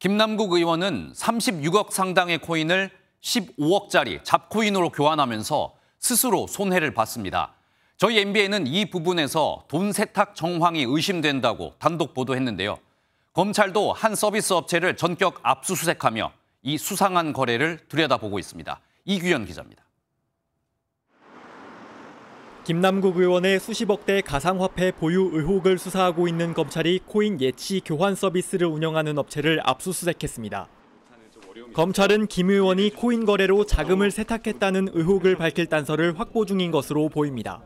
김남국 의원은 36억 상당의 코인을 15억짜리 잡코인으로 교환하면서 스스로 손해를 봤습니다. 저희 MBN은 이 부분에서 돈 세탁 정황이 의심된다고 단독 보도했는데요. 검찰도 한 서비스 업체를 전격 압수수색하며 이 수상한 거래를 들여다보고 있습니다. 이규현 기자입니다. 김남국 의원의 수십억대 가상화폐 보유 의혹을 수사하고 있는 검찰이 코인 예치 교환 서비스를 운영하는 업체를 압수수색했습니다. 검찰은 김 의원이 코인 거래로 자금을 세탁했다는 의혹을 밝힐 단서를 확보 중인 것으로 보입니다.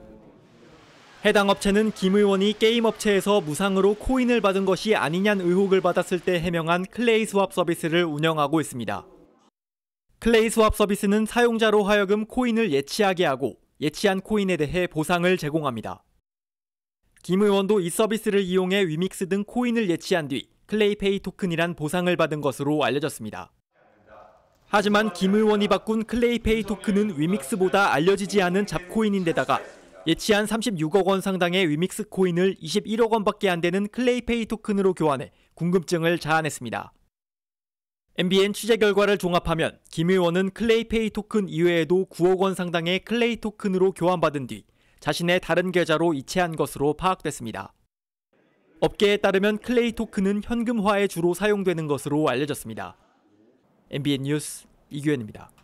해당 업체는 김 의원이 게임 업체에서 무상으로 코인을 받은 것이 아니냐는 의혹을 받았을 때 해명한 클레이 수왑 서비스를 운영하고 있습니다. 클레이 수왑 서비스는 사용자로 하여금 코인을 예치하게 하고 예치한 코인에 대해 보상을 제공합니다. 김 의원도 이 서비스를 이용해 위믹스 등 코인을 예치한 뒤 클레이페이 토큰이란 보상을 받은 것으로 알려졌습니다. 하지만 김 의원이 바꾼 클레이페이 토큰은 위믹스보다 알려지지 않은 잡코인인데다가 예치한 36억 원 상당의 위믹스 코인을 21억 원밖에 안 되는 클레이페이 토큰으로 교환해 궁금증을 자아냈습니다. MBN 취재 결과를 종합하면 김 의원은 클레이페이 토큰 이외에도 9억 원 상당의 클레이 토큰으로 교환받은 뒤 자신의 다른 계좌로 이체한 것으로 파악됐습니다. 업계에 따르면 클레이 토큰은 현금화에 주로 사용되는 것으로 알려졌습니다. MBN 뉴스 이규현입니다.